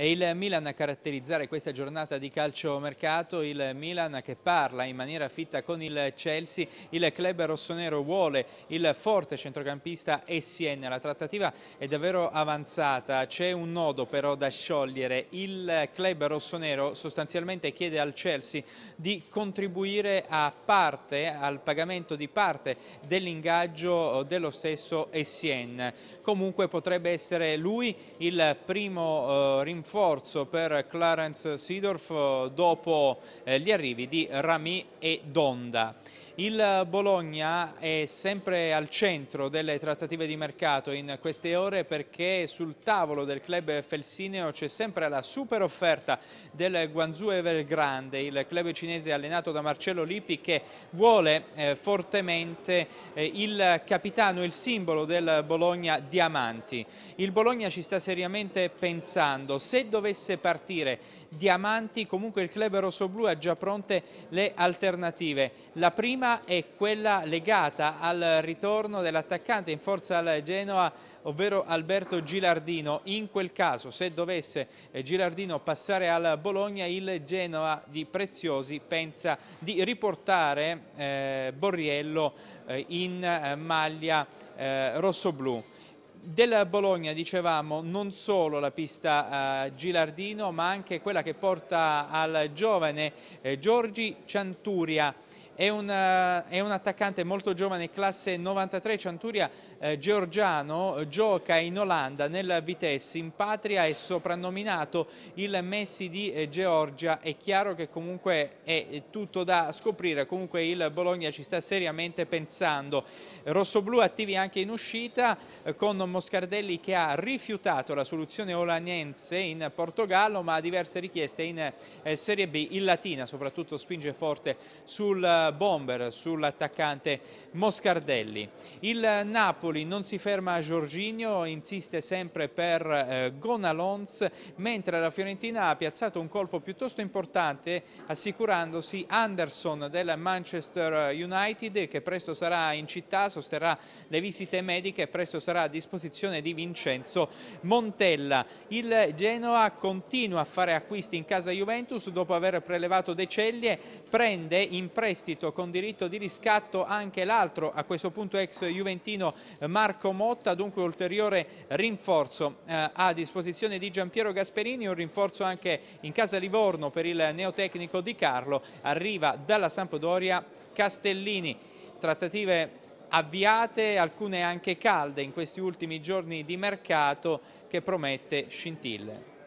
È il Milan a caratterizzare questa giornata di calciomercato, il Milan che parla in maniera fitta con il Chelsea, il club rossonero vuole il forte centrocampista Essien, la trattativa è davvero avanzata, c'è un nodo però da sciogliere, il club rossonero sostanzialmente chiede al Chelsea di contribuire a parte, al pagamento di parte dell'ingaggio dello stesso Essien, comunque potrebbe essere lui il primo eh, rinforzamento rinforzo per Clarence Sidorf eh, dopo eh, gli arrivi di Rami e Donda. Il Bologna è sempre al centro delle trattative di mercato in queste ore perché sul tavolo del club felsineo c'è sempre la super offerta del Guangzhou Evergrande, il club cinese allenato da Marcello Lippi che vuole eh, fortemente eh, il capitano, il simbolo del Bologna Diamanti. Il Bologna ci sta seriamente pensando, se dovesse partire Diamanti comunque il club rossoblù ha già pronte le alternative. La prima è quella legata al ritorno dell'attaccante in forza al Genoa ovvero Alberto Gilardino. In quel caso, se dovesse eh, Gilardino passare al Bologna, il Genoa di Preziosi pensa di riportare eh, Borriello eh, in eh, maglia eh, rossoblù. Del Bologna, dicevamo, non solo la pista eh, Gilardino, ma anche quella che porta al giovane eh, Giorgi Cianturia è un, eh, è un attaccante molto giovane, classe 93, Cianturia eh, Georgiano, eh, gioca in Olanda nel Vitesse, in patria è soprannominato il Messi di eh, Georgia, è chiaro che comunque è tutto da scoprire, comunque il Bologna ci sta seriamente pensando. Rossoblu attivi anche in uscita eh, con Moscardelli che ha rifiutato la soluzione olaniense in Portogallo ma ha diverse richieste in eh, Serie B, in Latina soprattutto spinge forte sul bomber sull'attaccante Moscardelli. Il Napoli non si ferma a Giorginio, insiste sempre per eh, Gonalons, mentre la Fiorentina ha piazzato un colpo piuttosto importante assicurandosi Anderson del Manchester United che presto sarà in città, sosterrà le visite mediche e presto sarà a disposizione di Vincenzo Montella. Il Genoa continua a fare acquisti in casa Juventus dopo aver prelevato De Ceglie, prende in prestito subito con diritto di riscatto anche l'altro, a questo punto ex Juventino Marco Motta, dunque ulteriore rinforzo eh, a disposizione di Giampiero Gasperini, un rinforzo anche in casa Livorno per il neotecnico Di Carlo, arriva dalla Sampdoria Castellini. Trattative avviate, alcune anche calde in questi ultimi giorni di mercato che promette scintille.